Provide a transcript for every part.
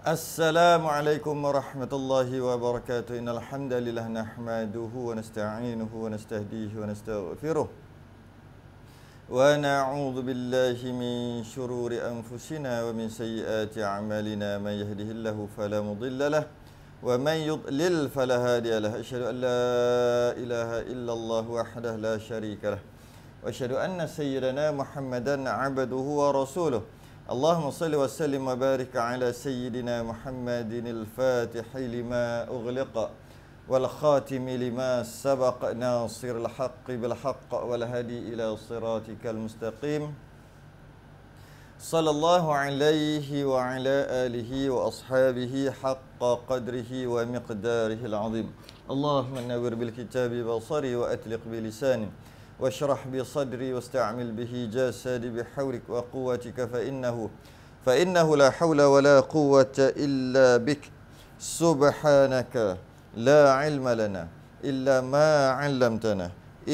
السلام عليكم ورحمة الله وبركاته إن الحمد لله نحمده ونستعينه ونستهديه ونستغفره ونعوذ بالله من شرور أنفسنا ومن سيئات أعمالنا من يهده الله فلا مضل له ومن يضلل فلا هادي له أشهد أن لا إله إلا الله وحده لا شريك له وأشهد أن سيدنا محمدا عبده ورسوله اللهم صل وسلم وبارك على سيدنا محمد الفاتح لما أغلق والخاتم لما سبق ناصر الحق بالحق والهدي إلى صراطك المستقيم صلى الله عليه وعلى آله وأصحابه حق قدره ومقداره العظيم اللهم نور بالكتاب بصري وأتلق بلساني واشرح بصدري واستعمل به جسدي بحولك وقوتك فإنه فإنه لا حول ولا قوة إلا بك سبحانك لا علم لنا إلا ما علمتنا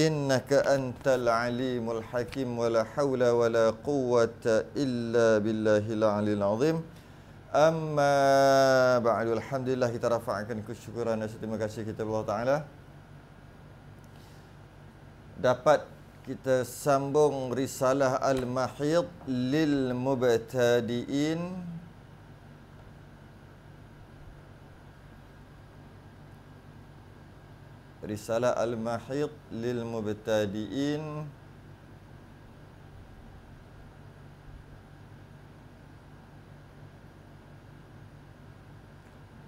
إنك أنت العليم الحكيم ولا حول ولا قوة إلا بالله العلي العظيم Amma بعد alhamdulillah kita rafa'kan kesyukuran dan terima kasih kita Allah Taala dapat kita sambung risalah al-mahid lil mubtadiin risalah al-mahid lil mubtadiin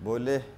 boleh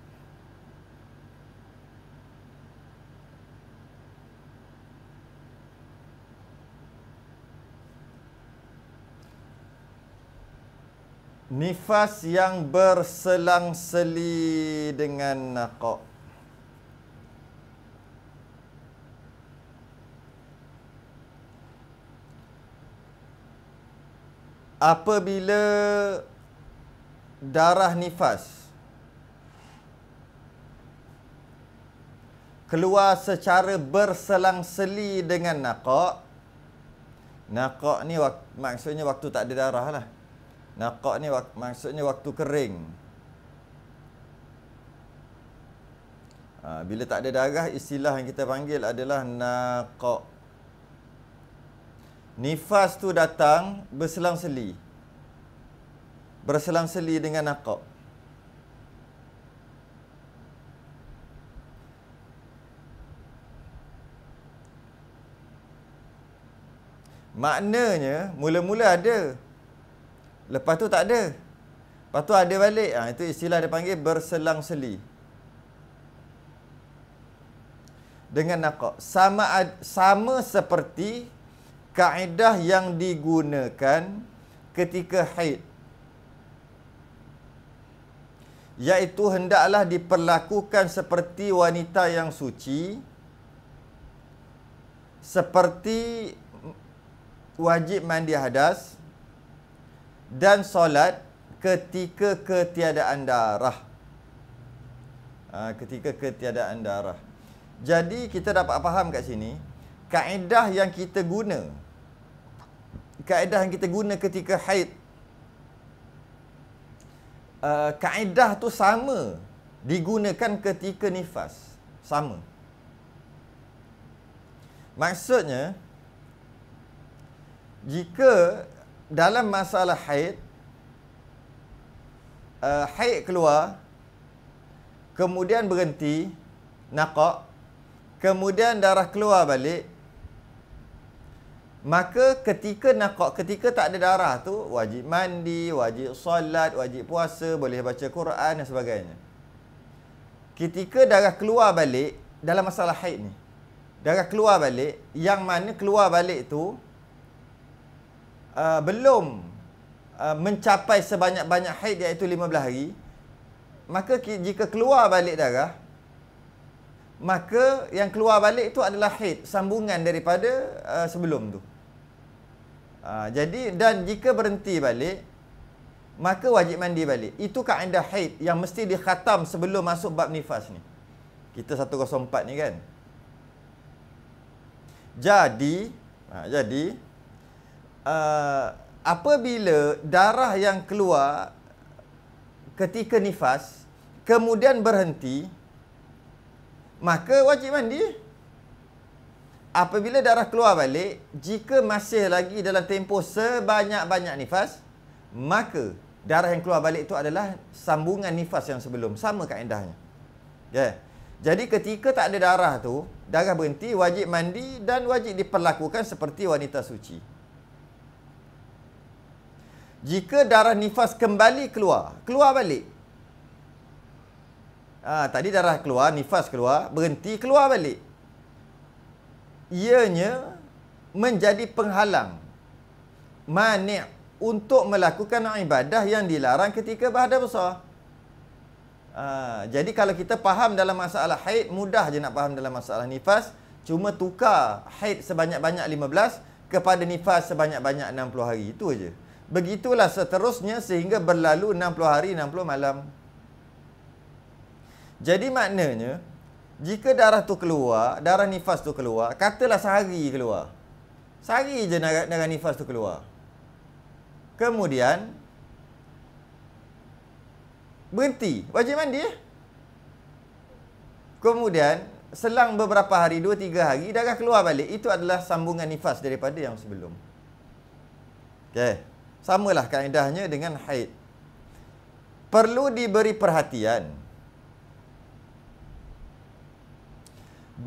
Nifas yang berselang-seli dengan naqab. Apabila darah nifas keluar secara berselang-seli dengan naqab. Naqab ni maksudnya waktu tak ada darah lah. Naqa' ni wak maksudnya waktu kering. Ha, bila tak ada darah, istilah yang kita panggil adalah naqa'. Nifas tu datang berselang-seli. Berselang-seli dengan naqa'. Maknanya, mula-mula ada Lepas tu tak ada. Lepas tu ada balik. Ha, itu istilah dia panggil berselang seli. Dengan naqab. Sama, sama seperti kaedah yang digunakan ketika haid. Iaitu hendaklah diperlakukan seperti wanita yang suci. Seperti wajib mandi hadas dan solat ketika ketiadaan darah. Ah, ketika ketiadaan darah. Jadi kita dapat faham kat sini, kaedah yang kita guna, kaedah yang kita guna ketika haid, ah, kaedah tu sama digunakan ketika nifas. Sama. Maksudnya, jika dalam masalah haid uh, haid keluar kemudian berhenti naqah kemudian darah keluar balik maka ketika naqah ketika tak ada darah tu wajib mandi wajib solat wajib puasa boleh baca Quran dan sebagainya ketika darah keluar balik dalam masalah haid ni darah keluar balik yang mana keluar balik tu uh, belum uh, mencapai sebanyak-banyak haid iaitu 15 hari maka jika keluar balik darah maka yang keluar balik itu adalah haid sambungan daripada uh, sebelum tu uh, jadi dan jika berhenti balik maka wajib mandi balik itu kaedah haid yang mesti dikhatam sebelum masuk bab nifas ni kita 104 ni kan jadi ha, jadi Uh, apabila darah yang keluar ketika nifas kemudian berhenti maka wajib mandi apabila darah keluar balik jika masih lagi dalam tempoh sebanyak-banyak nifas maka darah yang keluar balik itu adalah sambungan nifas yang sebelum sama kaedahnya yeah. jadi ketika tak ada darah tu darah berhenti wajib mandi dan wajib diperlakukan seperti wanita suci jika darah nifas kembali keluar, keluar balik. Ha, tadi darah keluar, nifas keluar, berhenti, keluar balik. Ianya menjadi penghalang, manik untuk melakukan ibadah yang dilarang ketika berada besar. Ha, jadi kalau kita faham dalam masalah haid, mudah je nak faham dalam masalah nifas. Cuma tukar haid sebanyak-banyak 15 kepada nifas sebanyak-banyak 60 hari. Itu aja. Begitulah seterusnya sehingga berlalu 60 hari 60 malam. Jadi maknanya jika darah tu keluar, darah nifas tu keluar, katalah sehari keluar. Sehari je darah, darah nifas tu keluar. Kemudian berhenti wajib mandi. Eh? Kemudian selang beberapa hari, 2 3 hari darah keluar balik. Itu adalah sambungan nifas daripada yang sebelum. Okay. Sama lah kaedahnya dengan haid. Perlu diberi perhatian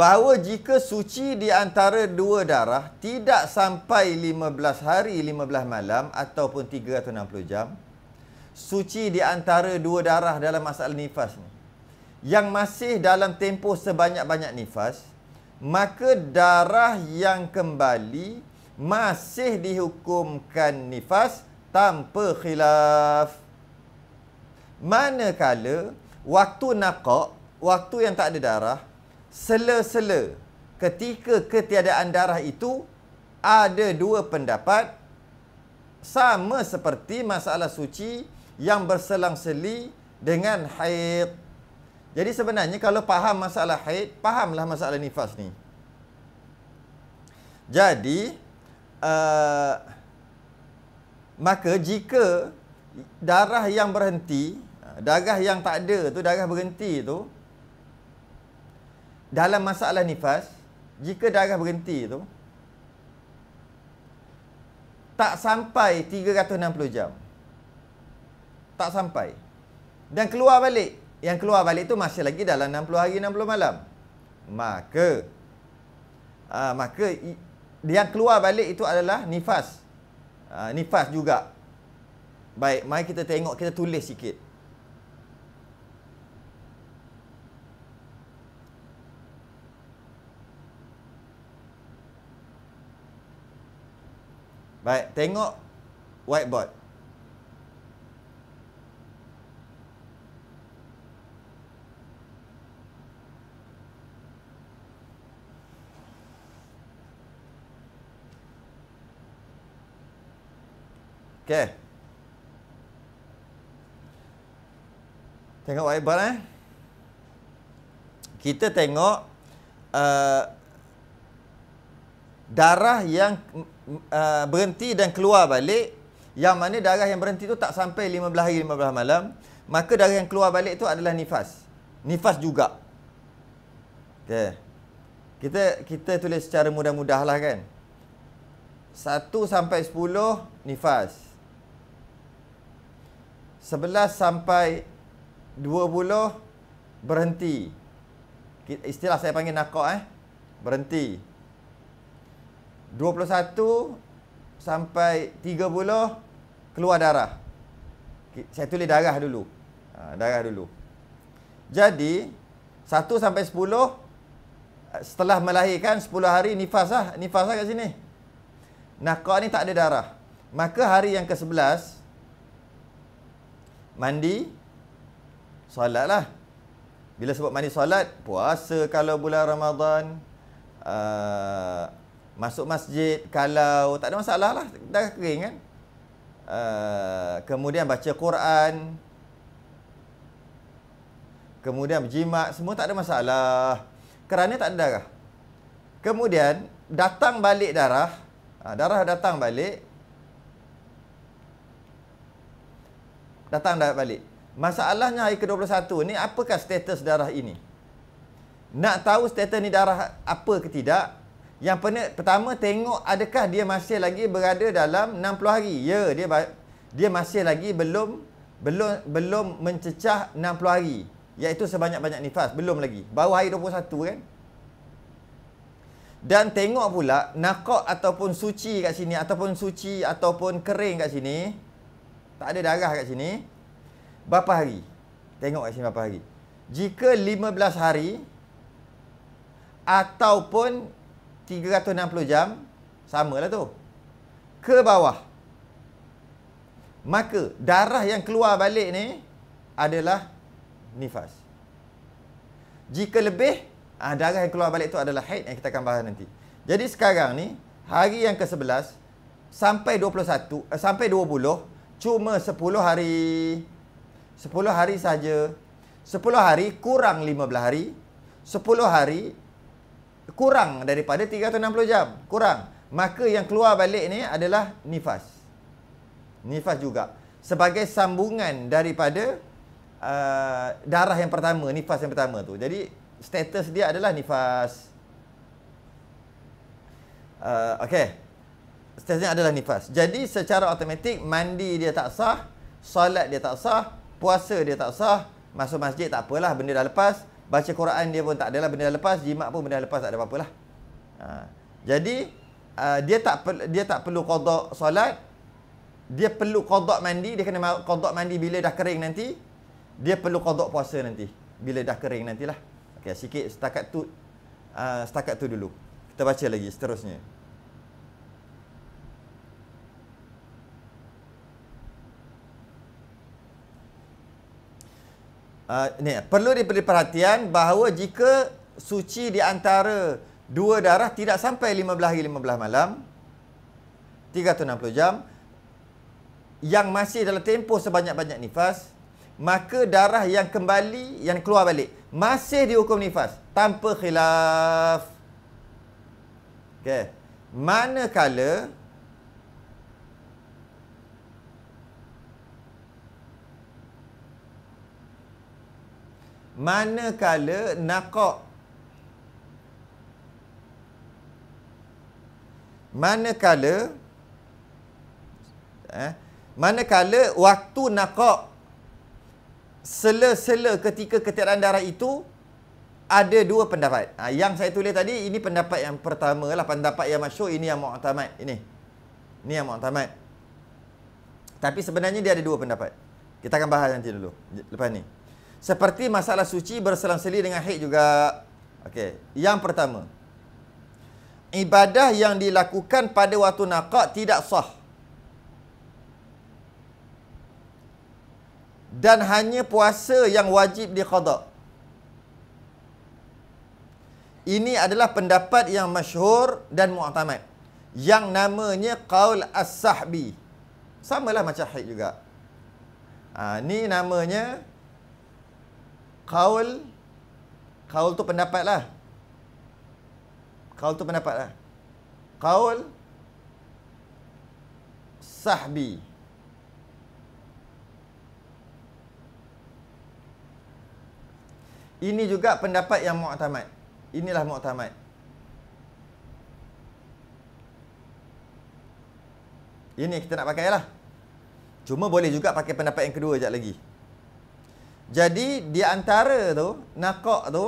bahawa jika suci di antara dua darah tidak sampai 15 hari, 15 malam ataupun 3 atau 60 jam, suci di antara dua darah dalam masalah nifas ni yang masih dalam tempoh sebanyak-banyak nifas, maka darah yang kembali masih dihukumkan nifas tanpa khilaf. Manakala waktu naqaq, waktu yang tak ada darah, sela-sela ketika ketiadaan darah itu ada dua pendapat sama seperti masalah suci yang berselang-seli dengan haid. Jadi sebenarnya kalau faham masalah haid, fahamlah masalah nifas ni. Jadi, Eh, maka jika darah yang berhenti, eh, darah yang tak ada tu, darah berhenti tu, dalam masalah nifas, jika darah berhenti tu, tak sampai 360 jam. Tak sampai. Dan keluar balik. Yang keluar balik tu masih lagi dalam 60 hari, 60 malam. Maka, aa, ah, maka, maka, yang keluar balik itu adalah nifas. Uh, nifas juga. Baik, mari kita tengok, kita tulis sikit. Baik, tengok whiteboard. Okey. Tengok whiteboard eh. Kita tengok uh, darah yang uh, berhenti dan keluar balik. Yang mana darah yang berhenti tu tak sampai 15 hari 15 malam. Maka darah yang keluar balik tu adalah nifas. Nifas juga. Okey. Kita kita tulis secara mudah-mudahlah kan. 1 sampai 10 nifas. Sebelas sampai dua puluh berhenti. Istilah saya panggil nakok eh. Berhenti. dua puluh satu sampai tiga puluh keluar darah. Saya tulis darah dulu. Ha, darah dulu. Jadi satu sampai sepuluh eh, setelah melahirkan sepuluh hari nifas lah. Nifas lah kat sini. Nakok ni tak ada darah. Maka hari yang ke sebelas mandi solat lah. Bila sebut mandi solat, puasa kalau bulan Ramadan. Uh, masuk masjid kalau tak ada masalah lah. Dah kering kan? Uh, kemudian baca Quran. Kemudian berjimat. Semua tak ada masalah. Kerana tak ada darah. Kemudian datang balik darah. Uh, darah datang balik. Datang dah balik. Masalahnya hari ke-21 ni apakah status darah ini? Nak tahu status ni darah apa ke tidak? Yang pernah, pertama tengok adakah dia masih lagi berada dalam 60 hari. Ya, dia dia masih lagi belum belum belum mencecah 60 hari. Iaitu sebanyak-banyak nifas. Belum lagi. Baru hari 21 kan? Dan tengok pula nakok ataupun suci kat sini ataupun suci ataupun kering kat sini tak ada darah kat sini. Berapa hari? Tengok kat sini berapa hari. Jika 15 hari ataupun 360 jam, sama lah tu. Ke bawah. Maka darah yang keluar balik ni adalah nifas. Jika lebih, ah, darah yang keluar balik tu adalah haid yang kita akan bahas nanti. Jadi sekarang ni, hari yang ke-11 sampai 21 eh, sampai 20 cuma 10 hari. 10 hari saja. 10 hari kurang 15 hari. 10 hari kurang daripada 360 jam. Kurang. Maka yang keluar balik ni adalah nifas. Nifas juga. Sebagai sambungan daripada uh, darah yang pertama, nifas yang pertama tu. Jadi status dia adalah nifas. Uh, okay. Okay. Istihzak adalah nifas. Jadi secara automatik mandi dia tak sah, solat dia tak sah, puasa dia tak sah, masuk masjid tak apalah benda dah lepas, baca Quran dia pun tak adalah benda dah lepas, jimat pun benda dah lepas tak ada apa-apalah. Ha. Jadi uh, dia tak dia tak perlu qada solat. Dia perlu qada mandi, dia kena qada mandi bila dah kering nanti. Dia perlu qada puasa nanti bila dah kering nantilah. Okey, sikit setakat tu uh, setakat tu dulu. Kita baca lagi seterusnya. uh, ni perlu diberi perhatian bahawa jika suci di antara dua darah tidak sampai 15 hari 15 malam 360 jam yang masih dalam tempoh sebanyak-banyak nifas maka darah yang kembali yang keluar balik masih dihukum nifas tanpa khilaf okey manakala manakala naqa' manakala eh manakala waktu naqa' sela-sela ketika ketiadaan darah itu ada dua pendapat. Ha, yang saya tulis tadi ini pendapat yang pertama lah pendapat yang masyhur ini yang mu'tamad ini. Ini yang mu'tamad. Tapi sebenarnya dia ada dua pendapat. Kita akan bahas nanti dulu lepas ni. Seperti masalah suci berselang-seli dengan haid juga. Okey, yang pertama. Ibadah yang dilakukan pada waktu naqat tidak sah. Dan hanya puasa yang wajib diqadha. Ini adalah pendapat yang masyhur dan mu'tamad. Yang namanya qaul as-sahbi. lah macam haid juga. Ini ha, namanya Kaul Kaul tu pendapat lah Kaul tu pendapat lah Kaul Sahbi Ini juga pendapat yang mu'tamad Inilah mu'tamad Ini kita nak pakai lah Cuma boleh juga pakai pendapat yang kedua sekejap lagi jadi di antara tu Nakok tu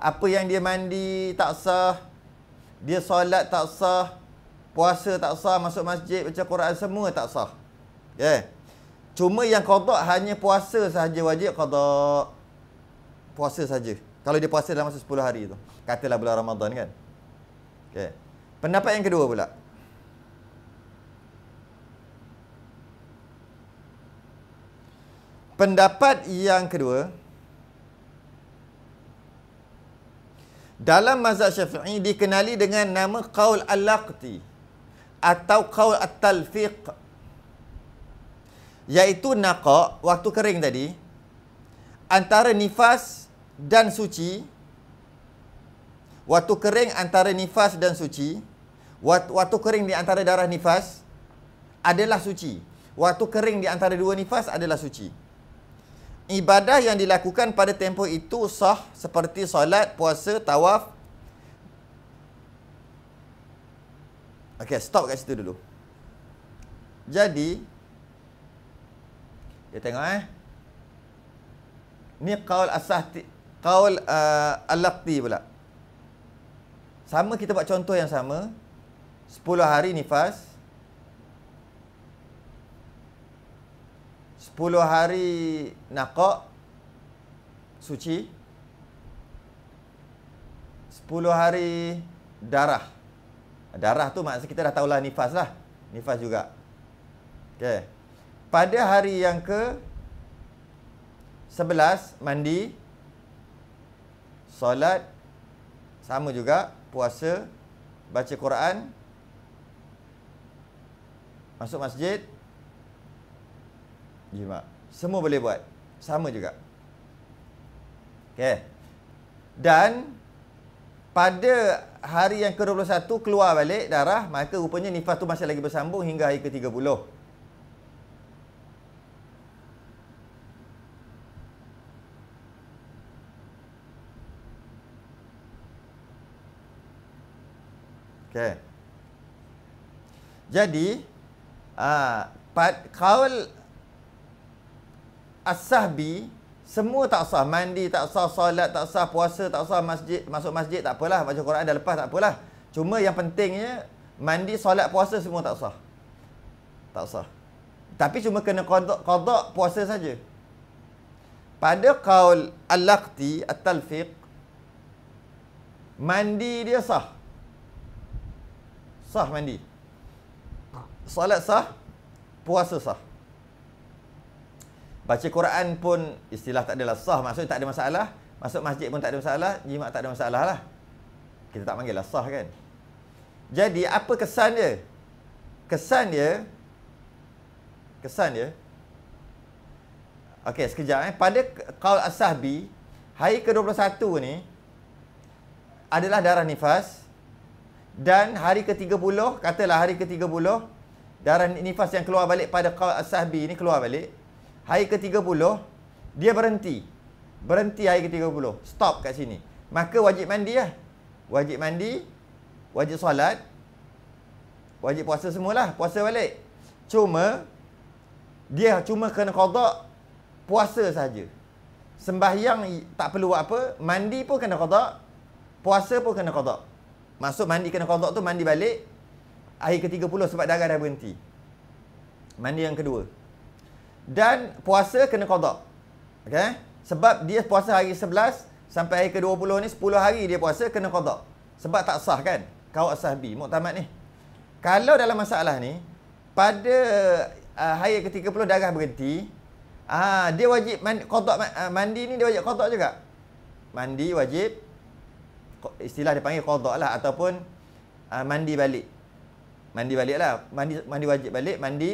Apa yang dia mandi tak sah Dia solat tak sah Puasa tak sah Masuk masjid baca Quran semua tak sah yeah. Cuma yang kodok Hanya puasa sahaja wajib kodok Puasa saja. Kalau dia puasa dalam masa 10 hari tu Katalah bulan Ramadan kan okay. Ya. Pendapat yang kedua pula Pendapat yang kedua Dalam mazhab syafi'i dikenali dengan nama Qaul al lakti Atau Qaul At-Talfiq Iaitu naqa' waktu kering tadi Antara nifas dan suci Waktu kering antara nifas dan suci Waktu kering di antara darah nifas Adalah suci Waktu kering di antara dua nifas adalah suci ibadah yang dilakukan pada tempoh itu sah seperti solat, puasa, tawaf. Okey, stop kat situ dulu. Jadi kita tengok eh. Ni qaul asah qaul uh, al-laqti pula. Sama kita buat contoh yang sama. 10 hari nifas. 10 hari nakok suci Sepuluh hari darah darah tu maksud kita dah tahulah nifas lah nifas juga Okay, pada hari yang ke sebelas mandi solat sama juga puasa baca Quran masuk masjid jima. Semua boleh buat. Sama juga. Okey. Dan pada hari yang ke-21 keluar balik darah, maka rupanya nifas tu masih lagi bersambung hingga hari ke-30. Okay, Jadi, ah, uh, kalau as-sahbi semua tak sah mandi tak sah solat tak sah puasa tak sah masjid masuk masjid tak apalah baca Quran dah lepas tak apalah cuma yang pentingnya mandi solat puasa semua tak sah tak sah tapi cuma kena qada puasa saja pada qaul al-laqti at-talfiq mandi dia sah sah mandi solat sah puasa sah Baca Quran pun istilah tak adalah sah maksudnya tak ada masalah. Masuk masjid pun tak ada masalah, jimat tak ada masalah lah. Kita tak panggil lah sah kan. Jadi apa kesan dia? Kesan dia kesan dia Okey, sekejap eh. Pada qaul as-sahbi hari ke-21 ni adalah darah nifas dan hari ke-30 katalah hari ke-30 darah nifas yang keluar balik pada qaul as-sahbi ni keluar balik Hari ke-30 Dia berhenti Berhenti hari ke-30 Stop kat sini Maka wajib mandi lah Wajib mandi Wajib solat Wajib puasa semualah Puasa balik Cuma Dia cuma kena kodok Puasa saja. Sembahyang tak perlu apa Mandi pun kena kodok Puasa pun kena kodok Maksud mandi kena kodok tu mandi balik Air ke-30 sebab darah dah berhenti Mandi yang kedua dan puasa kena qada. okay? Sebab dia puasa hari 11 sampai hari ke-20 ni 10 hari dia puasa kena qada. Sebab tak sah kan? Kau sahbi muktamad ni. Kalau dalam masalah ni pada uh, hari ke-30 darah berhenti, uh, dia wajib mandi qada uh, ah, mandi ni dia wajib qada juga. Mandi wajib istilah dia panggil qada lah ataupun uh, mandi balik. Mandi balik lah. Mandi, mandi wajib balik. Mandi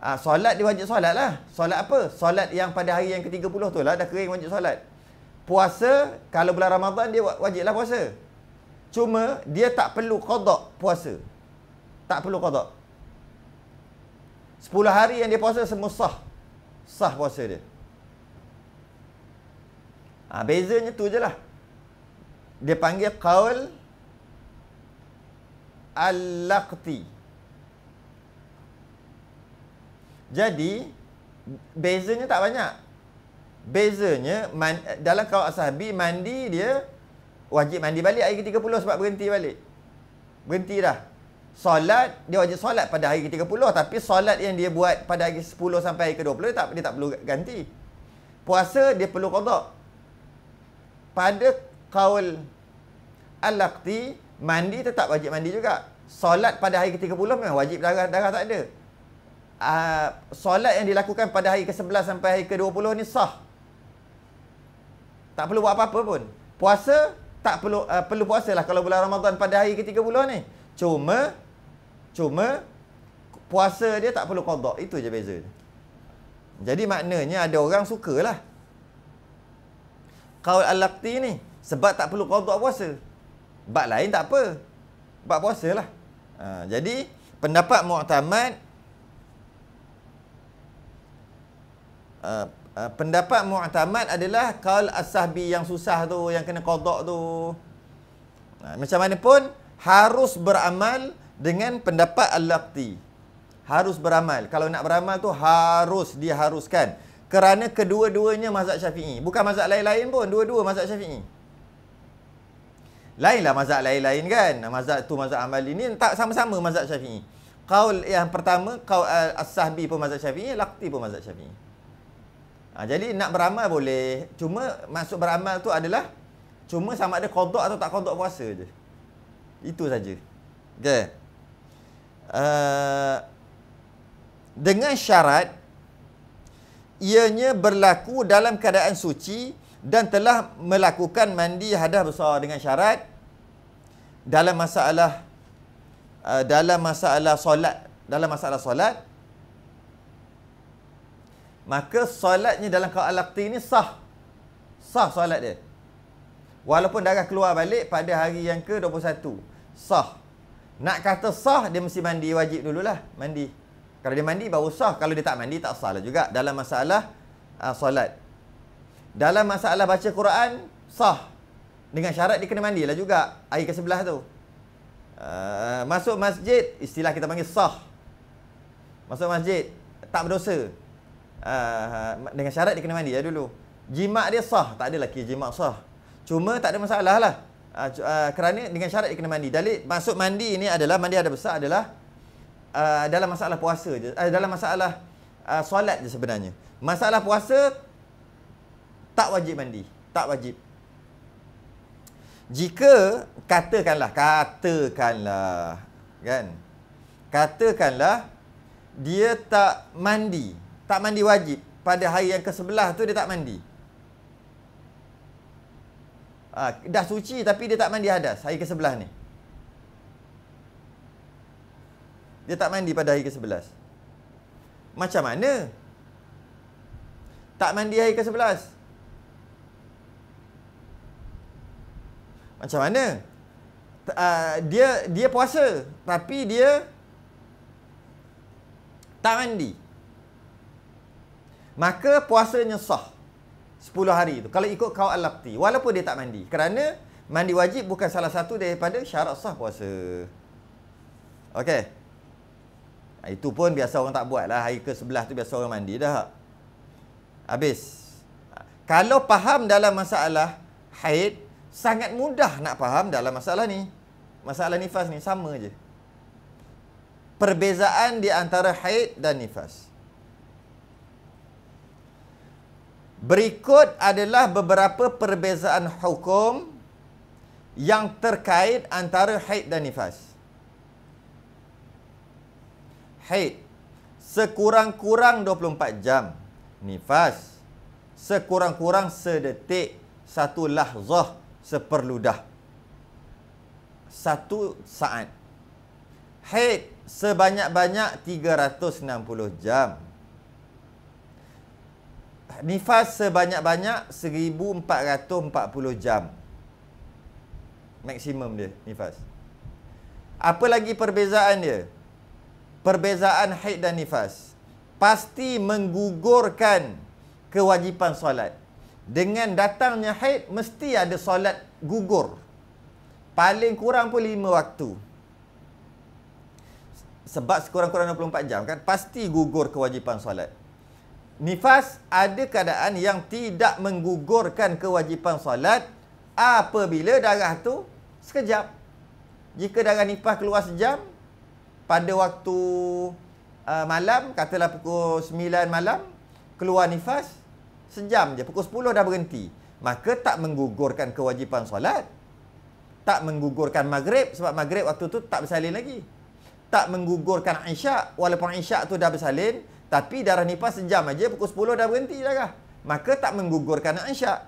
Ha, solat dia wajib solat lah. Solat apa? Solat yang pada hari yang ke-30 tu lah dah kering wajib solat. Puasa, kalau bulan Ramadan dia wajib lah puasa. Cuma dia tak perlu kodok puasa. Tak perlu kodok. 10 hari yang dia puasa semua sah. Sah puasa dia. Ha, bezanya tu je lah. Dia panggil qawal al-laqti. Jadi bezanya tak banyak. Bezanya man, dalam kau ashabi mandi dia wajib mandi balik hari ke-30 sebab berhenti balik. Berhenti dah. Solat dia wajib solat pada hari ke-30 tapi solat yang dia buat pada hari ke-10 sampai hari ke-20 dia tak dia tak perlu ganti. Puasa dia perlu qada. Pada kaul al-laqti mandi tetap wajib mandi juga. Solat pada hari ke-30 memang wajib darah darah tak ada uh, solat yang dilakukan pada hari ke-11 sampai hari ke-20 ni sah. Tak perlu buat apa-apa pun. Puasa tak perlu uh, perlu puasalah kalau bulan Ramadan pada hari ke-30 ni. Cuma cuma puasa dia tak perlu qada. Itu je beza. Jadi maknanya ada orang sukalah. Qaul al-Laqti ni sebab tak perlu qada puasa. Bab lain tak apa. Bab puasalah. Uh, ah, jadi pendapat muktamad Eh, eh, pendapat mu'tamad adalah kaul as-sahbi yang susah tu yang kena qada tu. Ha, macam mana pun harus beramal dengan pendapat al-laqti. Harus beramal. Kalau nak beramal tu harus diharuskan kerana kedua-duanya mazhab Syafi'i. Bukan mazhab lain-lain pun, dua-dua mazhab Syafi'i. Lainlah mazhab lain-lain kan. Mazhab tu mazhab amal ini tak sama-sama mazhab Syafi'i. Kaul yang pertama, kaul eh, as-sahbi pun mazhab Syafi'i, laqti pun mazhab Syafi'i. Ha, jadi nak beramal boleh. Cuma masuk beramal tu adalah cuma sama ada kodok atau tak kodok puasa je. Itu saja. Okay. Uh, eh, dengan syarat ianya berlaku dalam keadaan suci dan telah melakukan mandi hadah besar dengan syarat dalam masalah uh, dalam masalah solat dalam masalah solat maka solatnya dalam kaul aqti ni sah. Sah solat dia. Walaupun darah keluar balik pada hari yang ke-21. Sah. Nak kata sah dia mesti mandi wajib dululah, mandi. Kalau dia mandi baru sah, kalau dia tak mandi tak sah lah juga dalam masalah uh, solat. Dalam masalah baca Quran sah. Dengan syarat dia kena lah juga air ke sebelah tu. Uh, masuk masjid istilah kita panggil sah. Masuk masjid tak berdosa. Ah, dengan syarat dia kena mandi ya dulu. Jimat dia sah, tak ada lelaki jimat sah. Cuma tak ada masalah lah. Uh, uh, kerana dengan syarat dia kena mandi. Dalil masuk mandi ini adalah mandi ada besar adalah uh, dalam masalah puasa je. Uh, dalam masalah uh, solat je sebenarnya. Masalah puasa tak wajib mandi, tak wajib. Jika katakanlah, katakanlah kan. Katakanlah dia tak mandi tak mandi wajib pada hari yang ke-11 tu dia tak mandi. Ha, dah suci tapi dia tak mandi hadas hari ke-11 ni. Dia tak mandi pada hari ke-11. Macam mana? Tak mandi hari ke-11. Macam mana? Uh, dia dia puasa tapi dia tak mandi. Maka puasanya sah 10 hari itu. Kalau ikut kau al alapti Walaupun dia tak mandi Kerana Mandi wajib bukan salah satu daripada syarat sah puasa Okey, ah, Itu pun biasa orang tak buat lah Hari ke sebelah tu biasa orang mandi dah Habis Kalau faham dalam masalah Haid Sangat mudah nak faham dalam masalah ni Masalah nifas ni sama je Perbezaan di antara haid dan nifas Berikut adalah beberapa perbezaan hukum yang terkait antara haid dan nifas. Haid sekurang-kurang 24 jam. Nifas sekurang-kurang sedetik satu lahzah seperludah. Satu saat. Haid sebanyak-banyak 360 jam nifas sebanyak-banyak 1440 jam maksimum dia nifas apa lagi perbezaan dia perbezaan haid dan nifas pasti menggugurkan kewajipan solat dengan datangnya haid mesti ada solat gugur paling kurang pun 5 waktu sebab sekurang kurang 24 jam kan pasti gugur kewajipan solat Nifas ada keadaan yang tidak menggugurkan kewajipan solat apabila darah tu sekejap. Jika darah nifas keluar sejam pada waktu uh, malam, katalah pukul 9 malam, keluar nifas sejam je, pukul 10 dah berhenti. Maka tak menggugurkan kewajipan solat. Tak menggugurkan maghrib sebab maghrib waktu tu tak bersalin lagi. Tak menggugurkan isyak walaupun isyak tu dah bersalin tapi darah nifas sejam aja pukul 10 dah berhenti darah. Maka tak menggugurkan ansyak.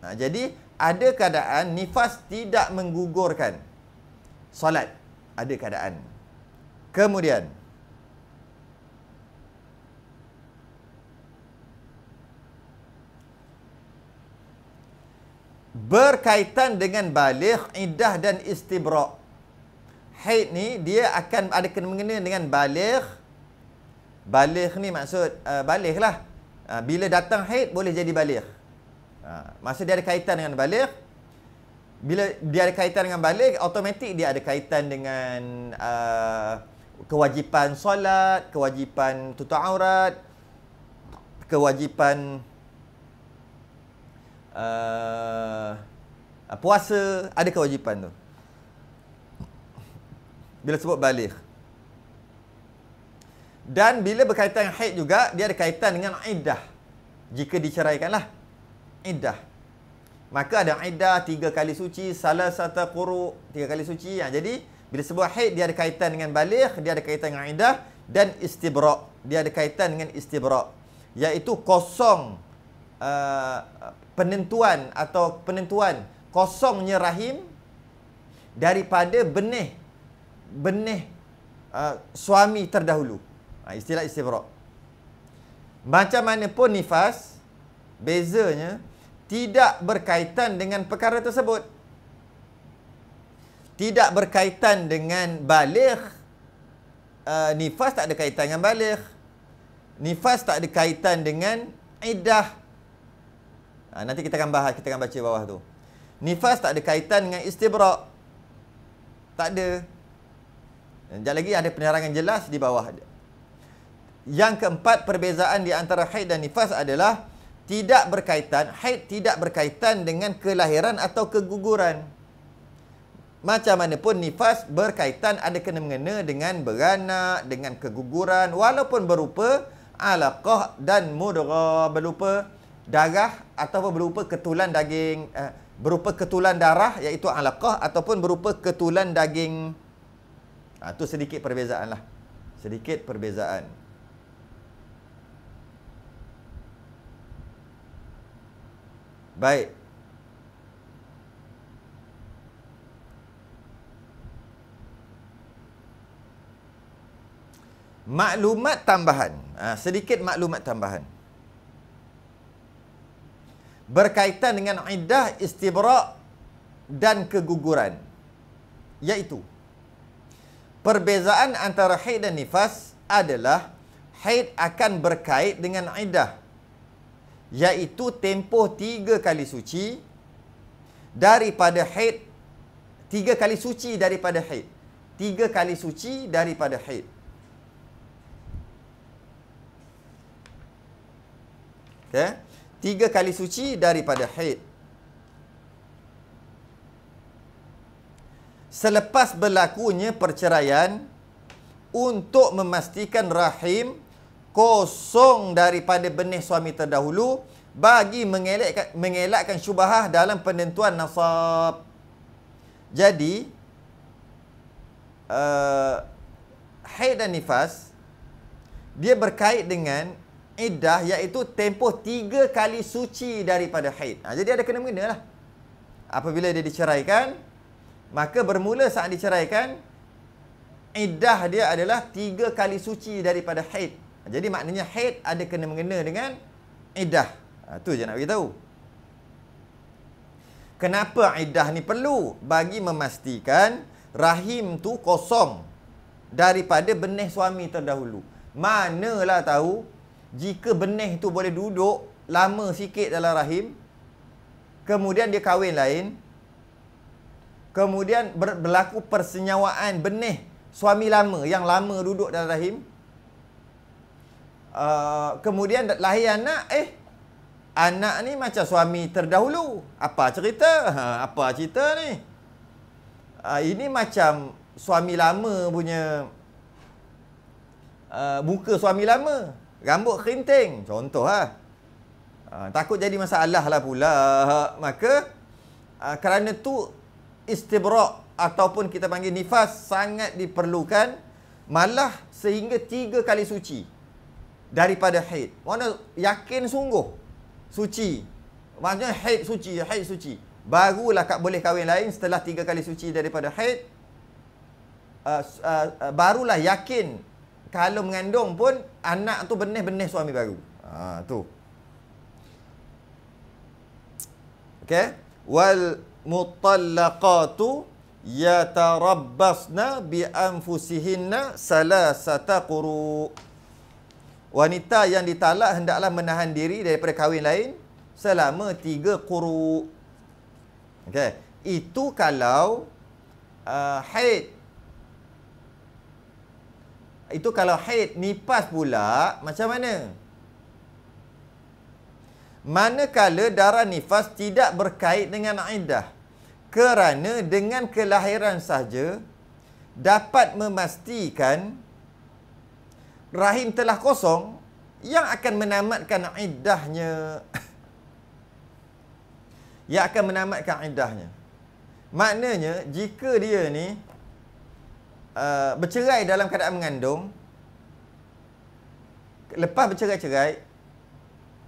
Nah, ha, jadi ada keadaan nifas tidak menggugurkan solat. Ada keadaan. Kemudian berkaitan dengan baligh, iddah dan istibra. Haid ni dia akan ada kena mengena dengan baligh, Balik ni maksud uh, eh, baligh lah. Uh, eh, bila datang haid boleh jadi balik Uh, eh, masa dia ada kaitan dengan balik Bila dia ada kaitan dengan balik automatik dia ada kaitan dengan uh, kewajipan solat, kewajipan tutup aurat, kewajipan uh, puasa, ada kewajipan tu. Bila sebut baligh. Dan bila berkaitan dengan haid juga, dia ada kaitan dengan iddah. Jika diceraikanlah. Iddah. Maka ada iddah, tiga kali suci, salah satu kuruk, tiga kali suci. Ya, jadi, bila sebuah haid, dia ada kaitan dengan balik, dia ada kaitan dengan iddah. Dan istibrak. Dia ada kaitan dengan istibrak. Iaitu kosong uh, penentuan atau penentuan kosongnya rahim daripada benih benih uh, suami terdahulu ha, Istilah istifrok Macam mana pun nifas Bezanya Tidak berkaitan dengan perkara tersebut Tidak berkaitan dengan balik uh, ha, Nifas tak ada kaitan dengan balik Nifas tak ada kaitan dengan idah ha, Nanti kita akan bahas, kita akan baca bawah tu Nifas tak ada kaitan dengan istifrok Tak ada Sekejap lagi ada penerangan jelas di bawah yang keempat perbezaan di antara haid dan nifas adalah tidak berkaitan haid tidak berkaitan dengan kelahiran atau keguguran. Macam mana pun nifas berkaitan ada kena mengena dengan beranak, dengan keguguran walaupun berupa alaqah dan mudghah berupa darah atau berupa ketulan daging eh, berupa ketulan darah iaitu alaqah ataupun berupa ketulan daging. Ah ha, tu sedikit perbezaanlah. Sedikit perbezaan. Lah. Sedikit perbezaan. Baik. Maklumat tambahan. Ah, sedikit maklumat tambahan. Berkaitan dengan iddah istibrak dan keguguran. Iaitu. Perbezaan antara haid dan nifas adalah haid akan berkait dengan iddah iaitu tempoh tiga kali suci daripada haid tiga kali suci daripada haid tiga kali suci daripada haid okey ya? tiga kali suci daripada haid selepas berlakunya perceraian untuk memastikan rahim kosong daripada benih suami terdahulu bagi mengelakkan, mengelakkan syubahah dalam penentuan nasab. Jadi, uh, haid dan nifas, dia berkait dengan iddah iaitu tempoh tiga kali suci daripada haid. Ha, jadi ada kena-mengena lah. Apabila dia diceraikan, maka bermula saat diceraikan, iddah dia adalah tiga kali suci daripada haid. Jadi maknanya haid ada kena mengena dengan iddah. Ha, tu je nak bagi tahu. Kenapa iddah ni perlu? Bagi memastikan rahim tu kosong daripada benih suami terdahulu. Manalah tahu jika benih tu boleh duduk lama sikit dalam rahim kemudian dia kahwin lain kemudian berlaku persenyawaan benih suami lama yang lama duduk dalam rahim Ah, kemudian lahir anak eh anak ni macam suami terdahulu apa cerita ha, apa cerita ni uh, ini macam suami lama punya ah, muka uh, suami lama rambut kerinting contohlah uh, takut jadi masalah lah pula maka uh, kerana tu istibrak ataupun kita panggil nifas sangat diperlukan malah sehingga tiga kali suci daripada haid. Mana yakin sungguh suci. Maksudnya haid suci, haid suci. Barulah kak boleh kahwin lain setelah tiga kali suci daripada haid. Uh, uh, uh, barulah yakin kalau mengandung pun anak tu benih-benih suami baru. Ha tu. Okey. Wal mutallaqatu yatarabbasna bi anfusihinna salasata quru' wanita yang ditalak hendaklah menahan diri daripada kahwin lain selama tiga kuru. Okay, Itu kalau uh, haid. Itu kalau haid nipas pula macam mana? Manakala darah nifas tidak berkait dengan iddah. Kerana dengan kelahiran sahaja dapat memastikan rahim telah kosong yang akan menamatkan iddahnya yang akan menamatkan iddahnya maknanya jika dia ni uh, bercerai dalam keadaan mengandung lepas bercerai-cerai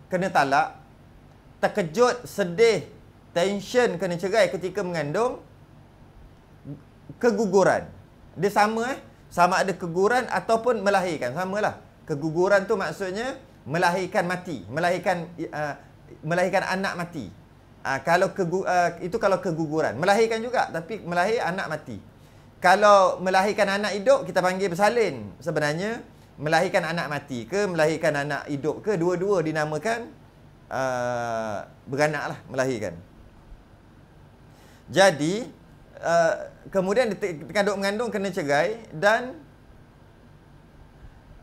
kena talak terkejut sedih tension kena cerai ketika mengandung keguguran dia sama eh sama ada keguguran ataupun melahirkan Sama samalah keguguran tu maksudnya melahirkan mati melahirkan uh, melahirkan anak mati uh, kalau kegu, uh, itu kalau keguguran melahirkan juga tapi melahir anak mati kalau melahirkan anak hidup kita panggil bersalin sebenarnya melahirkan anak mati ke melahirkan anak hidup ke dua-dua dinamakan uh, beranaklah melahirkan jadi uh, kemudian tengah duduk mengandung kena cerai dan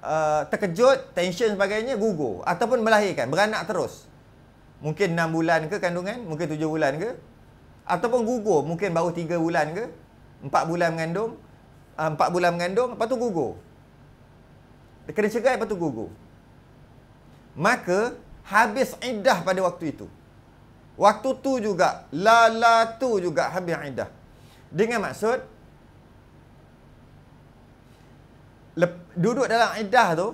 uh, terkejut, tension sebagainya gugur ataupun melahirkan, beranak terus. Mungkin 6 bulan ke kandungan, mungkin 7 bulan ke ataupun gugur mungkin baru 3 bulan ke, 4 bulan mengandung, uh, 4 bulan mengandung lepas tu gugur. Dia kena cerai lepas tu gugur. Maka habis iddah pada waktu itu. Waktu tu juga, la la tu juga habis iddah. Dengan maksud le, Duduk dalam idah tu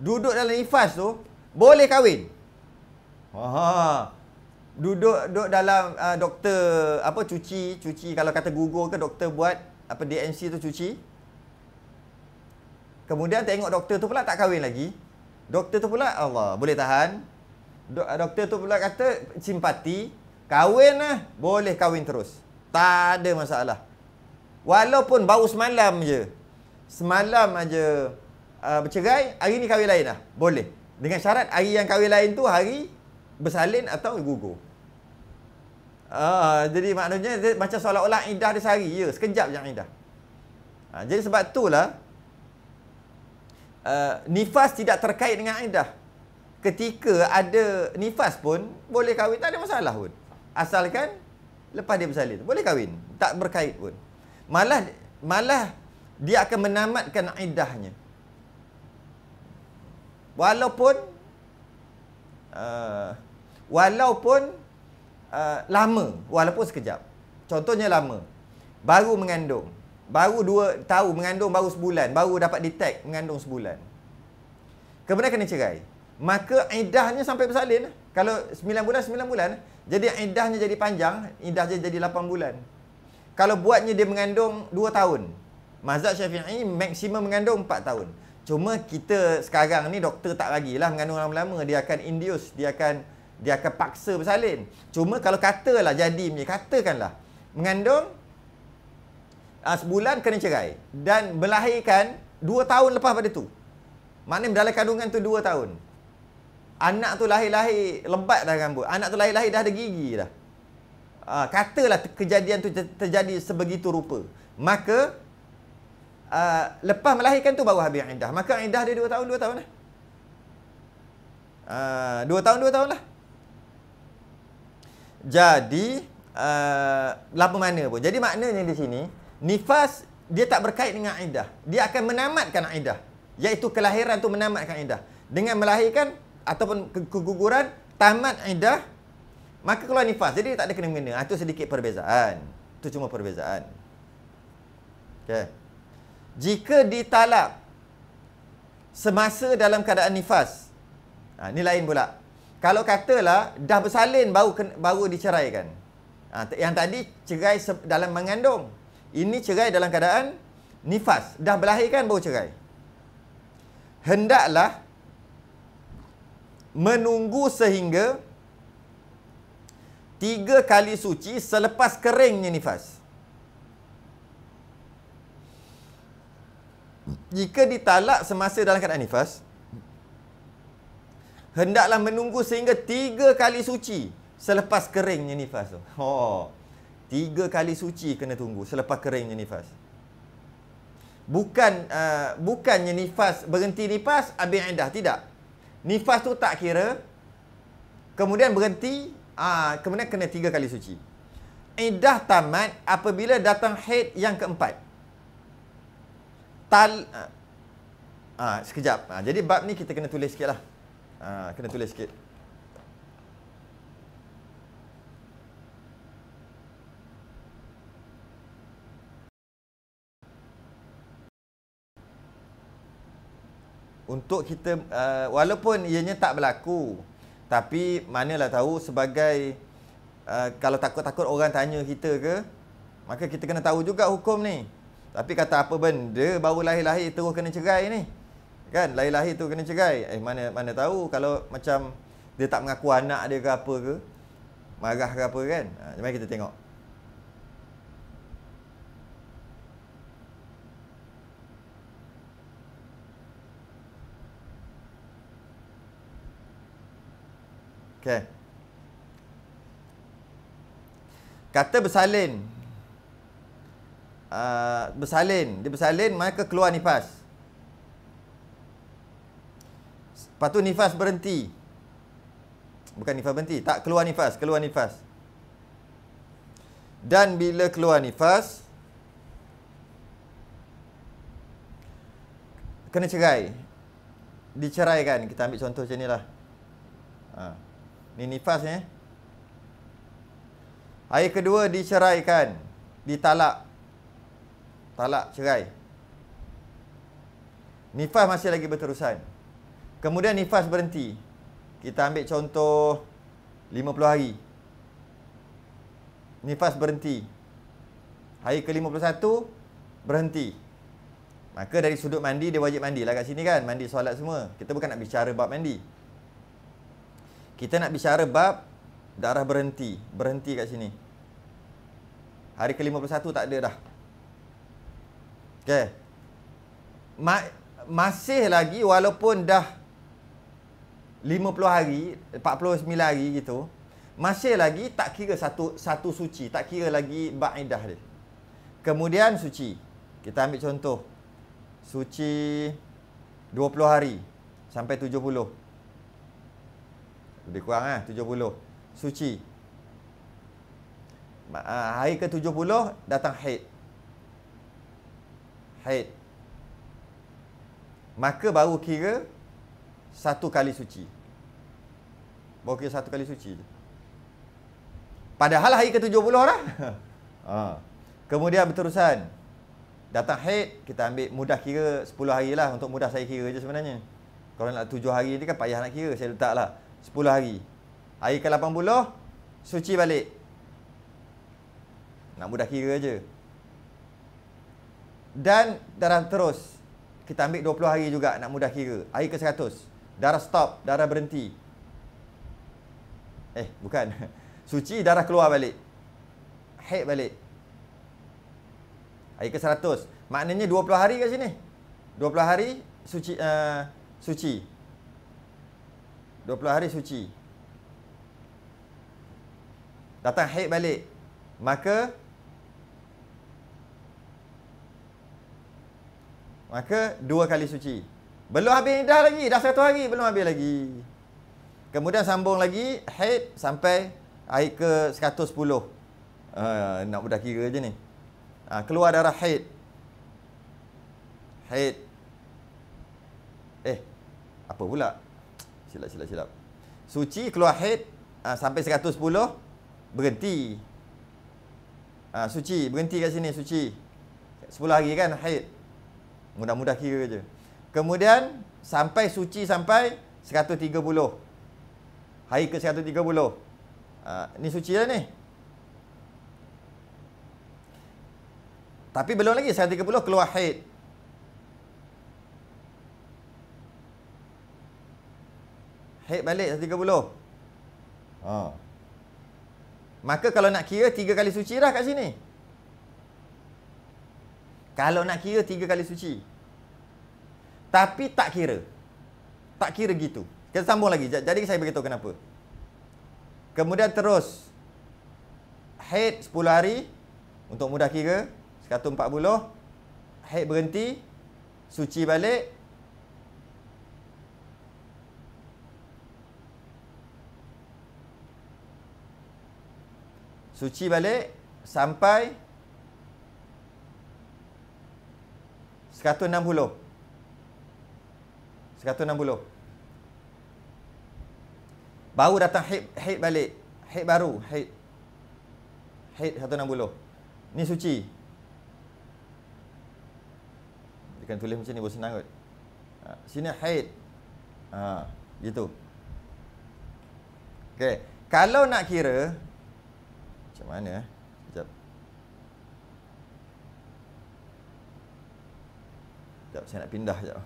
Duduk dalam ifas tu Boleh kahwin Aha. Duduk, duduk dalam uh, doktor apa cuci cuci Kalau kata gugur ke doktor buat apa DNC tu cuci Kemudian tengok doktor tu pula tak kahwin lagi Doktor tu pula Allah boleh tahan Dok, Doktor tu pula kata simpati Kahwin lah boleh kahwin terus tak ada masalah. Walaupun baru semalam je. Semalam aja uh, bercerai, hari ni kahwin lain lah. Boleh. Dengan syarat hari yang kahwin lain tu hari bersalin atau gugur. Uh, jadi maknanya dia, macam seolah-olah indah dia sehari. Ya, sekejap je indah. Uh, jadi sebab itulah uh, nifas tidak terkait dengan indah. Ketika ada nifas pun boleh kahwin. Tak ada masalah pun. Asalkan lepas dia bersalin boleh kahwin tak berkait pun malah malah dia akan menamatkan iddahnya walaupun uh, walaupun uh, lama walaupun sekejap contohnya lama baru mengandung baru dua tahu mengandung baru sebulan baru dapat detect mengandung sebulan kemudian kena cerai maka iddahnya sampai bersalin kalau sembilan bulan sembilan bulan jadi idahnya jadi panjang, idahnya jadi 8 bulan. Kalau buatnya dia mengandung 2 tahun. Mazhab Syafi'i maksimum mengandung 4 tahun. Cuma kita sekarang ni doktor tak lagilah mengandung lama-lama dia akan induce, dia akan dia akan paksa bersalin. Cuma kalau katalah jadi punya, katakanlah mengandung uh, sebulan kena cerai dan melahirkan 2 tahun lepas pada tu. Maknanya dalam kandungan tu 2 tahun anak tu lahir-lahir lebat dah rambut. Anak tu lahir-lahir dah ada gigi dah. Uh, katalah kejadian tu terjadi sebegitu rupa. Maka, uh, lepas melahirkan tu baru habis indah. Maka indah dia dua tahun, dua tahun lah. 2 uh, ah, tahun, dua tahun lah. Jadi, uh, lapa mana pun. Jadi maknanya di sini, nifas dia tak berkait dengan indah. Dia akan menamatkan indah. Iaitu kelahiran tu menamatkan indah. Dengan melahirkan, ataupun keguguran tamat iddah maka keluar nifas jadi tak ada kena-mengena ah, itu sedikit perbezaan itu cuma perbezaan okey jika ditalak semasa dalam keadaan nifas ah ha, ni lain pula kalau katalah dah bersalin baru baru diceraikan ha, yang tadi cerai dalam mengandung ini cerai dalam keadaan nifas dah berlahirkan baru cerai hendaklah menunggu sehingga tiga kali suci selepas keringnya nifas. Jika ditalak semasa dalam keadaan nifas, hendaklah menunggu sehingga tiga kali suci selepas keringnya nifas. Oh, tiga kali suci kena tunggu selepas keringnya nifas. Bukan uh, bukannya nifas berhenti nifas habis indah tidak. Nifas tu tak kira Kemudian berhenti aa, ah, Kemudian kena tiga kali suci Idah tamat apabila datang haid yang keempat Tal aa, ah, aa, ah, Sekejap aa, Jadi bab ni kita kena tulis sikit lah aa, Kena tulis sikit untuk kita uh, walaupun ianya tak berlaku tapi manalah tahu sebagai uh, kalau takut-takut orang tanya kita ke maka kita kena tahu juga hukum ni tapi kata apa benda baru lahir-lahir terus kena cerai ni kan lahir-lahir tu kena cerai eh mana mana tahu kalau macam dia tak mengaku anak dia ke apa ke marah ke apa kan ha, kita tengok Okay. Kata bersalin. Uh, bersalin. Dia bersalin, maka keluar nifas. Lepas tu nifas berhenti. Bukan nifas berhenti. Tak keluar nifas. Keluar nifas. Dan bila keluar nifas, kena cerai. Diceraikan. Kita ambil contoh macam ni lah. Haa. Uh. Ni nifas ni. Hari eh. kedua diceraikan. Ditalak. Talak cerai. Nifas masih lagi berterusan. Kemudian nifas berhenti. Kita ambil contoh 50 hari. Nifas berhenti. Hari ke-51 berhenti. Maka dari sudut mandi dia wajib mandilah kat sini kan. Mandi solat semua. Kita bukan nak bicara bab Mandi. Kita nak bicara bab darah berhenti. Berhenti kat sini. Hari ke-51 tak ada dah. Okey. Ma- masih lagi walaupun dah 50 hari, 49 hari gitu, masih lagi tak kira satu satu suci, tak kira lagi ba'idah dia. Kemudian suci. Kita ambil contoh. Suci 20 hari sampai 70. Lebih kurang lah, eh, 70 Suci ah, Hari ke 70 Datang haid Haid Maka baru kira Satu kali suci Baru kira satu kali suci Padahal hari ke 70 lah ah. Kemudian berterusan Datang haid Kita ambil mudah kira 10 hari lah Untuk mudah saya kira je sebenarnya Kalau nak tujuh hari ni kan payah nak kira Saya letak lah 10 hari. Hari ke-80 suci balik. Nak mudah kira je. Dan darah terus. Kita ambil 20 hari juga nak mudah kira. Hari ke-100 darah stop, darah berhenti. Eh, bukan. Suci darah keluar balik. Haid balik. Hari ke-100. Maknanya 20 hari kat sini. 20 hari suci uh, suci. 20 hari suci. Datang haid balik. Maka maka dua kali suci. Belum habis dah lagi, dah satu hari belum habis lagi. Kemudian sambung lagi haid sampai air ke 110. Uh, ah, nak mudah kira je ni. Uh, keluar darah haid. Haid. Eh, apa pula? Silap, silap, silap. Suci keluar haid uh, sampai 110 berhenti. Uh, suci berhenti kat sini suci. 10 hari kan haid. Mudah-mudah kira je. Kemudian sampai suci sampai 130. Hari ke 130. Uh, ah, ni suci lah ni. Tapi belum lagi 130 keluar haid. Haid balik 30. Ha. Maka kalau nak kira tiga kali suci lah kat sini. Kalau nak kira tiga kali suci. Tapi tak kira. Tak kira gitu. Kita sambung lagi. Jadi saya beritahu kenapa. Kemudian terus. Haid 10 hari. Untuk mudah kira. 140. Haid berhenti. Suci balik. Suci balik sampai 160. 160. Baru datang haid haid balik. Haid baru, haid. Haid 160. Ni suci. Dia kan tulis macam ni buat senang kot. sini haid. Ha, gitu. Okay. kalau nak kira macam mana eh? Sekejap. Sekejap, saya nak pindah sekejap.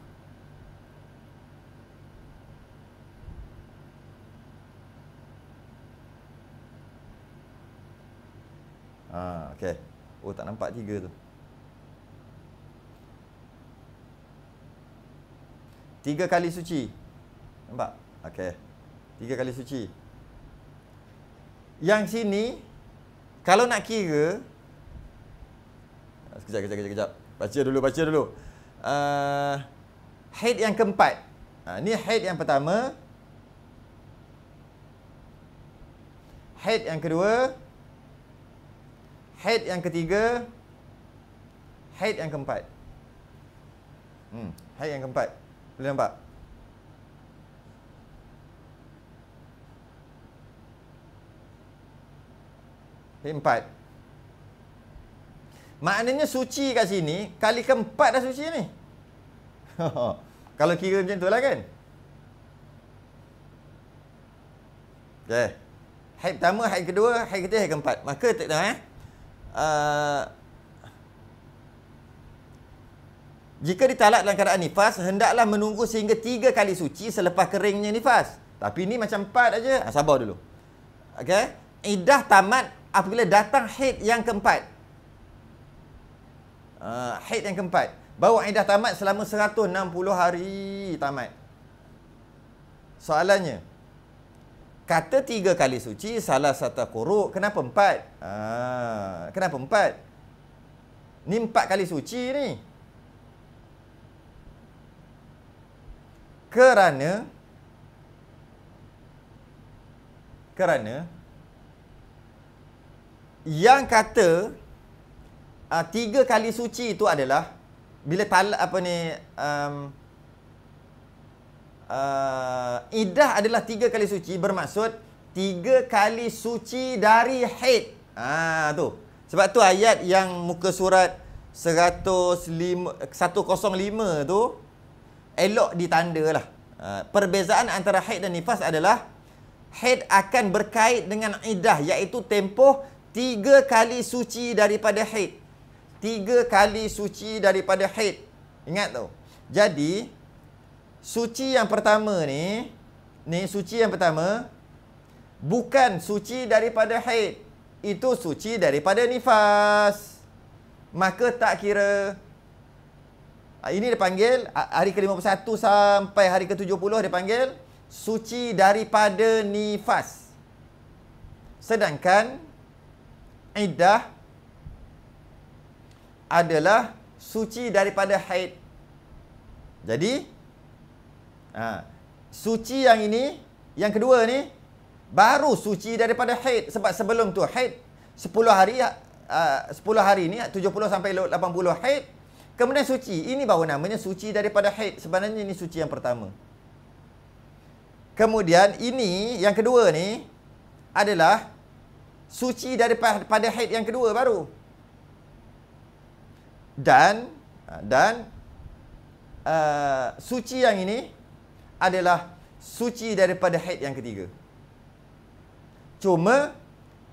Ha, okay. Oh, tak nampak tiga tu. Tiga kali suci. Nampak? Okay. Tiga kali suci. Yang sini, kalau nak kira ah, Sekejap, kejap, kejap, Baca dulu, baca dulu uh, Head yang keempat uh, Ni head yang pertama Head yang kedua Head yang ketiga Head yang keempat hmm, Head yang keempat Boleh nampak? Empat. Maknanya suci kat sini, kali keempat dah suci ni. Kalau kira macam tu lah kan? Okay. Ya. Hai pertama, hai kedua, hai ketiga, hai keempat. Maka tak tahu eh. Uh, jika ditalak dalam keadaan nifas, hendaklah menunggu sehingga tiga kali suci selepas keringnya nifas. Tapi ni macam empat aja. Ha, sabar dulu. Okay. Idah tamat apabila datang haid yang keempat. Uh, haid yang keempat. bawa aidah tamat selama 160 hari tamat. Soalannya, kata tiga kali suci, salah satu kuruk, kenapa empat? Uh, kenapa empat? Ni empat kali suci ni. Kerana kerana yang kata uh, tiga kali suci itu adalah bila talak apa ni um, uh, ah, idah adalah tiga kali suci bermaksud tiga kali suci dari haid. Ah tu. Sebab tu ayat yang muka surat 105 105 tu elok ditandalah. Ah, perbezaan antara haid dan nifas adalah haid akan berkait dengan idah iaitu tempoh Tiga kali suci daripada haid. Tiga kali suci daripada haid. Ingat tu. Jadi, suci yang pertama ni, ni suci yang pertama, bukan suci daripada haid. Itu suci daripada nifas. Maka tak kira. Ah, ini dipanggil ah, hari ke-51 sampai hari ke-70 panggil suci daripada nifas. Sedangkan iddah adalah suci daripada haid. Jadi ha, suci yang ini, yang kedua ni baru suci daripada haid sebab sebelum tu haid 10 hari ha, ha, uh, 10 hari ni 70 ha, sampai 80 haid kemudian suci. Ini baru namanya suci daripada haid. Sebenarnya ini suci yang pertama. Kemudian ini yang kedua ni adalah suci daripada haid yang kedua baru dan ah, dan uh, suci yang ini adalah suci daripada haid yang ketiga cuma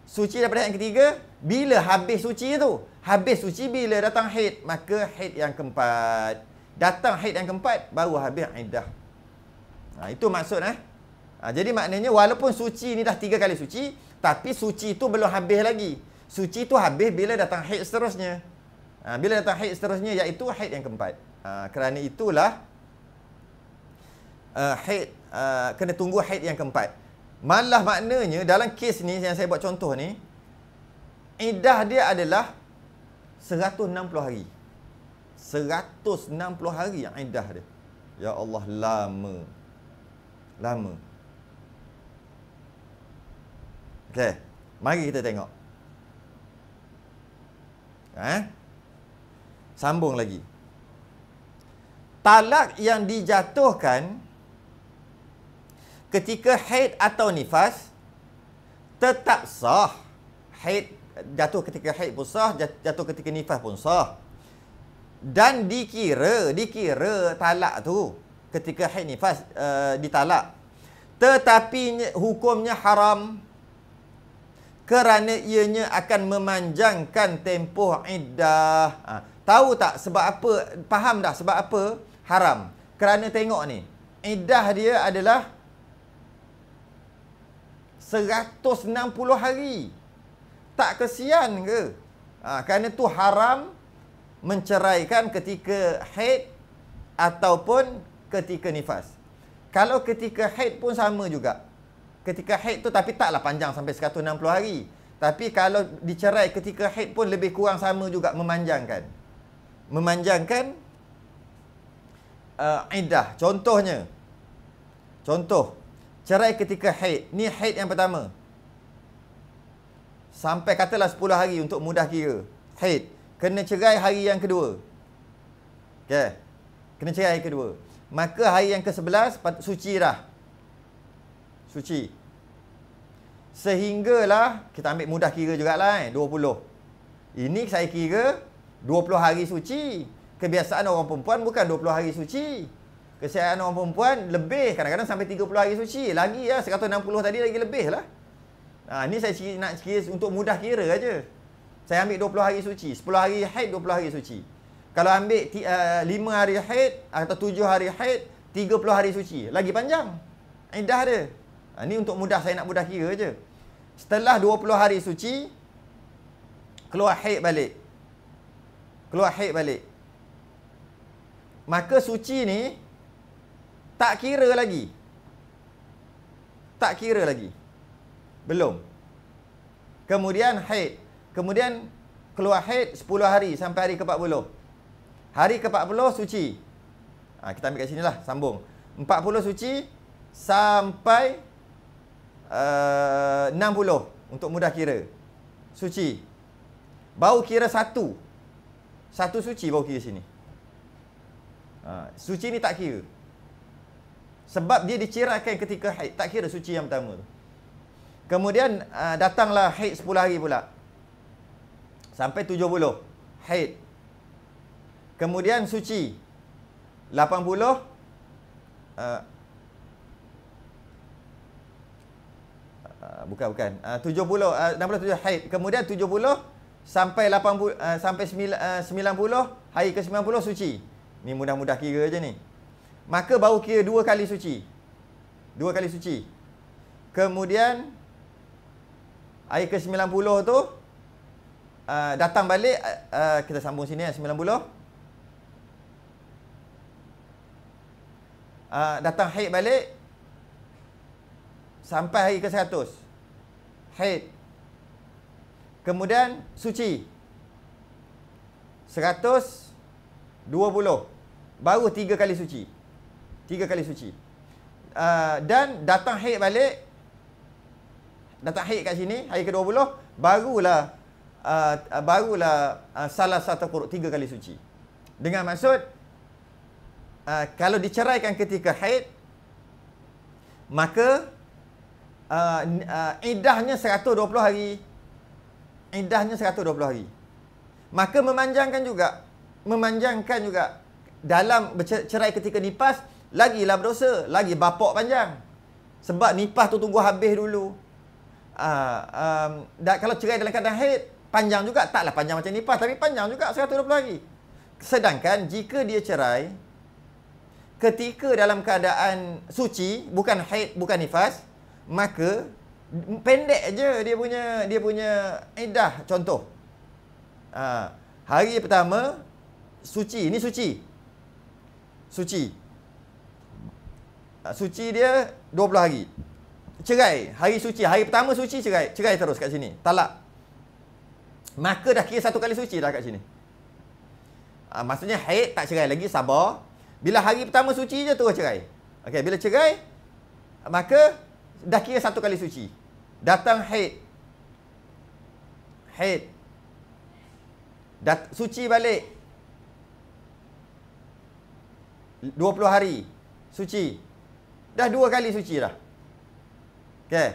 suci daripada haid yang ketiga bila habis suci tu habis suci bila datang haid maka haid yang keempat datang haid yang keempat baru habis iddah ha, itu maksud eh jadi maknanya walaupun suci ni dah tiga kali suci tapi suci itu belum habis lagi. Suci itu habis bila datang haid seterusnya. Ha, bila datang haid seterusnya iaitu haid yang keempat. Ha, kerana itulah uh, haid uh, kena tunggu haid yang keempat. Malah maknanya dalam kes ni yang saya buat contoh ni idah dia adalah 160 hari. 160 hari yang idah dia. Ya Allah lama. Lama. Okey, mari kita tengok. Eh? Sambung lagi. Talak yang dijatuhkan ketika haid atau nifas tetap sah. Haid jatuh ketika haid pun sah, jatuh ketika nifas pun sah. Dan dikira, dikira talak tu ketika haid nifas uh, ditalak. Tetapi hukumnya haram kerana ianya akan memanjangkan tempoh iddah. Ha. Tahu tak sebab apa? Faham dah sebab apa? Haram. Kerana tengok ni. Iddah dia adalah 160 hari. Tak kesian ke? Ha. Kerana tu haram menceraikan ketika haid ataupun ketika nifas. Kalau ketika haid pun sama juga ketika haid tu tapi taklah panjang sampai 160 hari. Tapi kalau dicerai ketika haid pun lebih kurang sama juga memanjangkan. Memanjangkan uh, iddah. Contohnya. Contoh. Cerai ketika haid. Ni haid yang pertama. Sampai katalah 10 hari untuk mudah kira. Haid. Kena cerai hari yang kedua. Okay. Kena cerai hari kedua. Maka hari yang ke-11 suci dah suci. Sehinggalah kita ambil mudah kira juga lah, eh 20. Ini saya kira 20 hari suci. Kebiasaan orang perempuan bukan 20 hari suci. Kesihatan orang perempuan lebih kadang-kadang sampai 30 hari suci. Lagi ya lah, 160 tadi lagi lebih lah. Ha, ini saya nak kira untuk mudah kira aja. Saya ambil 20 hari suci. 10 hari haid, 20 hari suci. Kalau ambil uh, eh, 5 hari haid atau 7 hari haid, 30 hari suci. Lagi panjang. Indah dia. Ini ha, untuk mudah saya nak mudah kira je. Setelah 20 hari suci keluar haid balik. Keluar haid balik. Maka suci ni tak kira lagi. Tak kira lagi. Belum. Kemudian haid, kemudian keluar haid 10 hari sampai hari ke-40. Hari ke-40 suci. Ha, kita ambil kat lah sambung. 40 suci sampai uh, 60 untuk mudah kira. Suci. Bau kira satu. Satu suci bau kira sini. Uh, suci ni tak kira. Sebab dia diceraikan ketika haid. Tak kira suci yang pertama tu. Kemudian uh, datanglah haid 10 hari pula. Sampai 70. Haid. Kemudian suci. 80. Uh, bukan bukan. Uh, 70 uh, 67 haid. Kemudian 70 sampai 80 uh, ah, sampai 9, uh, 90 hari ke 90 suci. Ni mudah-mudah kira je ni. Maka baru kira dua kali suci. Dua kali suci. Kemudian hari ke 90 tu uh, datang balik uh, uh, kita sambung sini ya uh, 90. Uh, datang haid balik Sampai hari ke haid kemudian suci 120 baru 3 kali suci 3 kali suci uh, dan datang haid balik datang haid kat sini hari ke-20 barulah uh, barulah uh, salah satu kuruk 3 kali suci dengan maksud uh, kalau diceraikan ketika haid maka uh, idahnya 120 hari. Idahnya 120 hari. Maka memanjangkan juga memanjangkan juga dalam bercerai ketika nipas lagilah berdosa, lagi bapak panjang. Sebab nipas tu tunggu habis dulu. Uh, um, kalau cerai dalam keadaan haid panjang juga taklah panjang macam nipas, tapi panjang juga 120 hari. Sedangkan jika dia cerai ketika dalam keadaan suci, bukan haid, bukan nifas, maka pendek aja dia punya dia punya idah contoh ha, hari pertama suci ini suci suci ha, suci dia 20 hari cerai hari suci hari pertama suci cerai cerai terus kat sini talak maka dah kira satu kali suci dah kat sini ha, maksudnya haid tak cerai lagi sabar bila hari pertama suci je terus cerai okey bila cerai maka dah kira satu kali suci. Datang haid. Haid. Dat suci balik. 20 hari suci. Dah dua kali suci dah. Okey.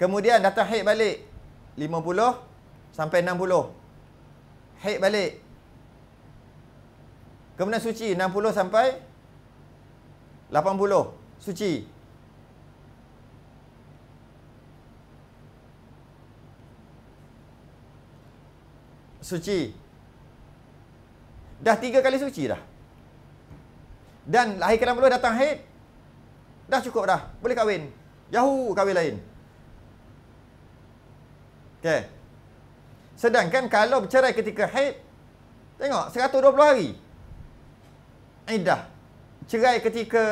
Kemudian datang haid balik. 50 sampai 60. Haid balik. Kemudian suci 60 sampai 80 suci. suci. Dah tiga kali suci dah. Dan lahir ke-60 datang haid. Dah cukup dah. Boleh kahwin. Yahoo kahwin lain. Okay. Sedangkan kalau bercerai ketika haid. Tengok 120 hari. Idah. Cerai ketika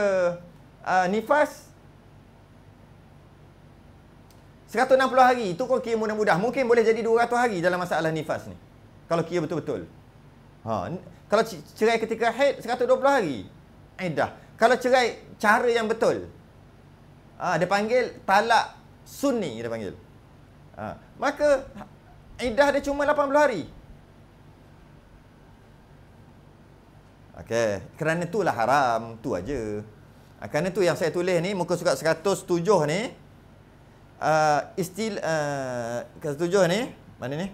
uh, nifas. 160 hari. Itu kau kira mudah-mudah. Mungkin boleh jadi 200 hari dalam masalah nifas ni kalau kira betul-betul. Ha, kalau cerai ketika haid 120 hari. Iddah. Eh, kalau cerai cara yang betul. Ha, dia panggil talak sunni dia panggil. Ha, maka iddah dia cuma 80 hari. Okay, kerana itulah haram, tu aja. Ha, kerana tu yang saya tulis ni muka suka 107 ni uh, istil uh, 107 ni, mana ni?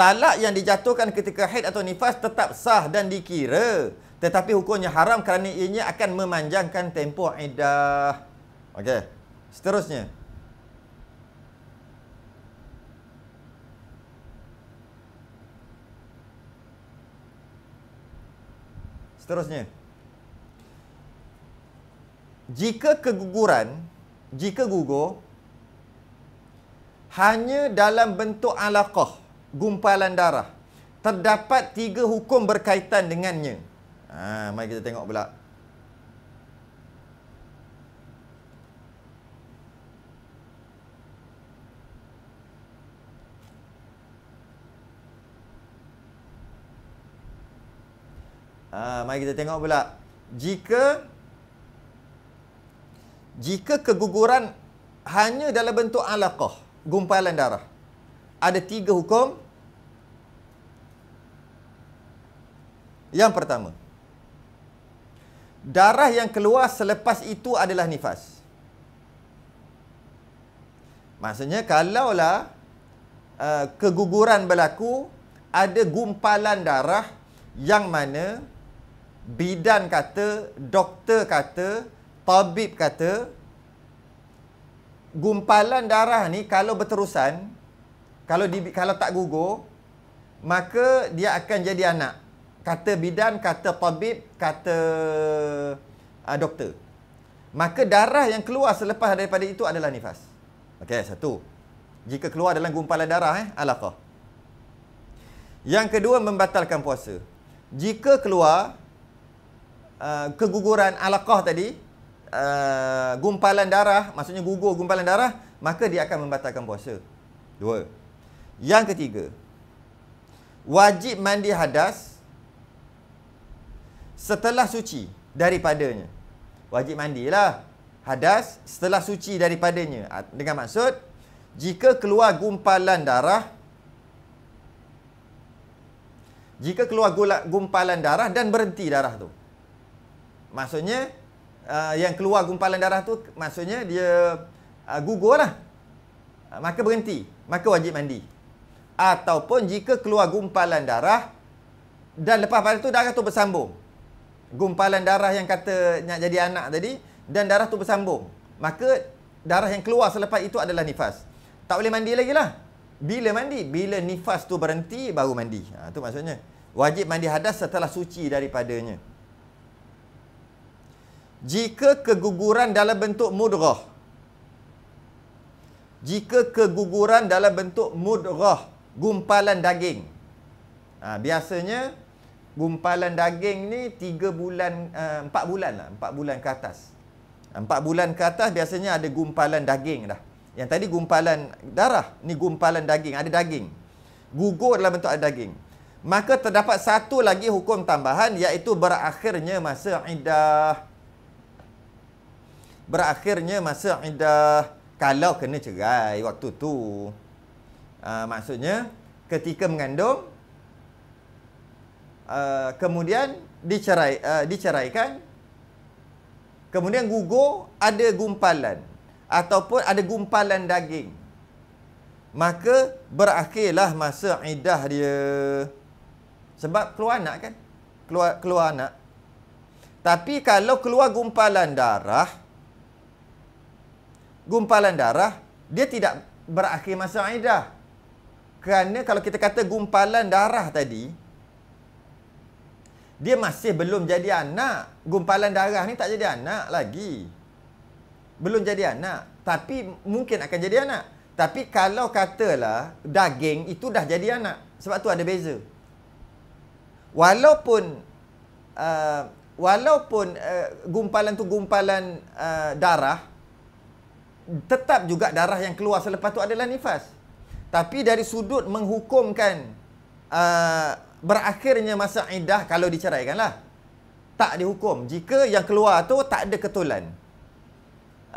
talak yang dijatuhkan ketika haid atau nifas tetap sah dan dikira tetapi hukumnya haram kerana ianya akan memanjangkan tempoh iddah. Okey. Seterusnya. Seterusnya. Jika keguguran, jika gugur hanya dalam bentuk alaqah gumpalan darah. Terdapat tiga hukum berkaitan dengannya. Ha, mari kita tengok pula. Ha, mari kita tengok pula. Jika jika keguguran hanya dalam bentuk alaqah, gumpalan darah ada tiga hukum. Yang pertama, darah yang keluar selepas itu adalah nifas. Maksudnya kalaulah uh, keguguran berlaku, ada gumpalan darah yang mana bidan kata, doktor kata, tabib kata, gumpalan darah ni kalau berterusan, kalau di, kalau tak gugur maka dia akan jadi anak kata bidan kata tabib kata uh, doktor maka darah yang keluar selepas daripada itu adalah nifas okey satu jika keluar dalam gumpalan darah eh alaqah yang kedua membatalkan puasa jika keluar uh, keguguran alaqah tadi Uh, gumpalan darah Maksudnya gugur gumpalan darah Maka dia akan membatalkan puasa Dua yang ketiga Wajib mandi hadas Setelah suci daripadanya Wajib mandilah Hadas setelah suci daripadanya ah, Dengan maksud Jika keluar gumpalan darah Jika keluar gumpalan darah dan berhenti darah tu Maksudnya ah, Yang keluar gumpalan darah tu Maksudnya dia ah, gugur lah Maka berhenti Maka wajib mandi ataupun jika keluar gumpalan darah dan lepas pada tu darah tu bersambung. Gumpalan darah yang kata nak jadi anak tadi dan darah tu bersambung. Maka darah yang keluar selepas itu adalah nifas. Tak boleh mandi lagi lah. Bila mandi? Bila nifas tu berhenti baru mandi. Ha, tu maksudnya. Wajib mandi hadas setelah suci daripadanya. Jika keguguran dalam bentuk mudrah. Jika keguguran dalam bentuk mudrah gumpalan daging. Ha, biasanya gumpalan daging ni 3 bulan, uh, eh, 4 bulan lah. 4 bulan ke atas. 4 bulan ke atas biasanya ada gumpalan daging dah. Yang tadi gumpalan darah, ni gumpalan daging, ada daging. Gugur dalam bentuk ada daging. Maka terdapat satu lagi hukum tambahan iaitu berakhirnya masa iddah. Berakhirnya masa iddah kalau kena cerai waktu tu uh, maksudnya ketika mengandung uh, kemudian dicerai uh, diceraikan kemudian gugur ada gumpalan ataupun ada gumpalan daging maka berakhirlah masa iddah dia sebab keluar anak kan keluar keluar anak tapi kalau keluar gumpalan darah gumpalan darah dia tidak berakhir masa iddah kerana kalau kita kata gumpalan darah tadi dia masih belum jadi anak. Gumpalan darah ni tak jadi anak lagi. Belum jadi anak, tapi mungkin akan jadi anak. Tapi kalau katalah daging itu dah jadi anak. Sebab tu ada beza. Walaupun uh, walaupun uh, gumpalan tu gumpalan uh, darah tetap juga darah yang keluar selepas tu adalah nifas. Tapi dari sudut menghukumkan uh, berakhirnya masa iddah kalau diceraikanlah. Tak dihukum. Jika yang keluar tu tak ada ketulan.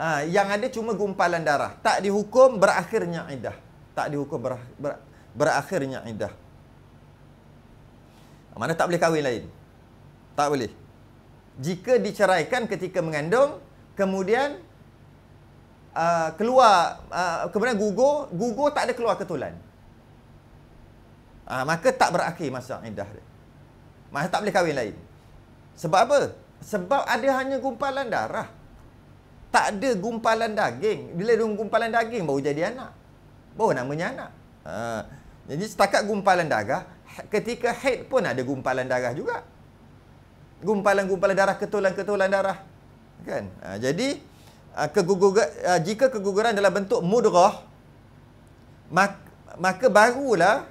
Uh, yang ada cuma gumpalan darah. Tak dihukum berakhirnya iddah. Tak dihukum ber, ber, berakhirnya iddah. Mana tak boleh kahwin lain? Tak boleh. Jika diceraikan ketika mengandung, kemudian uh, keluar uh, kemudian gugur, gugur tak ada keluar ketulan. Uh, maka tak berakhir masa indah, dia. Maka tak boleh kahwin lain. Sebab apa? Sebab ada hanya gumpalan darah. Tak ada gumpalan daging. Bila ada gumpalan daging baru jadi anak. Baru namanya anak. Uh, jadi setakat gumpalan darah, ketika head pun ada gumpalan darah juga. Gumpalan-gumpalan darah, ketulan-ketulan darah. Kan? Uh, jadi... Ah, keguguran ah, jika keguguran dalam bentuk mudghah maka barulah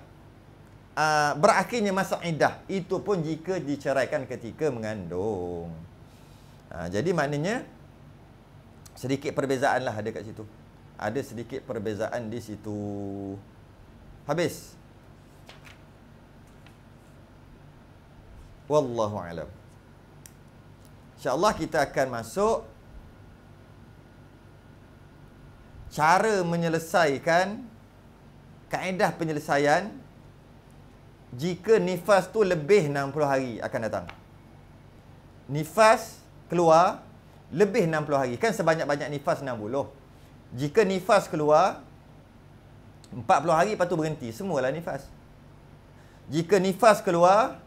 ah, berakhirnya masa iddah itu pun jika diceraikan ketika mengandung. jadi maknanya sedikit perbezaanlah ada kat situ. Ada sedikit perbezaan di situ. Habis. Wallahu alam. Insya Allah kita akan masuk cara menyelesaikan kaedah penyelesaian jika nifas tu lebih 60 hari akan datang. Nifas keluar lebih 60 hari. Kan sebanyak-banyak nifas 60. Jika nifas keluar 40 hari lepas tu berhenti. Semualah nifas. Jika nifas keluar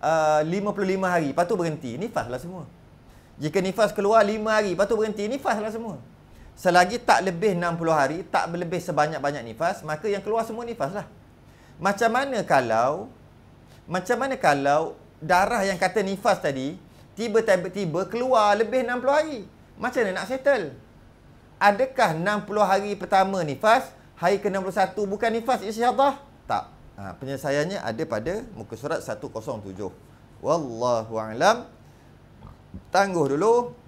uh, 55 hari lepas tu berhenti. Nifaslah semua. Jika nifas keluar 5 hari lepas tu berhenti. Nifaslah semua. Selagi tak lebih 60 hari, tak lebih sebanyak-banyak nifas, maka yang keluar semua nifas lah. Macam mana kalau, macam mana kalau darah yang kata nifas tadi, tiba-tiba keluar lebih 60 hari? Macam mana nak settle? Adakah 60 hari pertama nifas, hari ke-61 bukan nifas isi isyadah? Tak. Ha, penyelesaiannya ada pada muka surat 107. Wallahu'alam. Tangguh dulu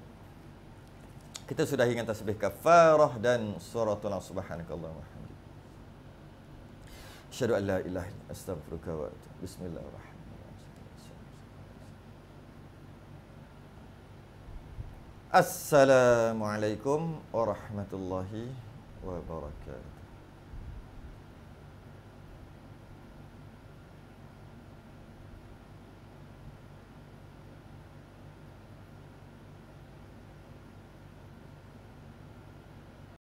kita sudah ingat tasbih kafarah dan suratul subhanakallah wa hamdulillah syadu alla ilaha astaghfiruka wa atubu bismillahirrahmanirrahim Assalamualaikum warahmatullahi wabarakatuh.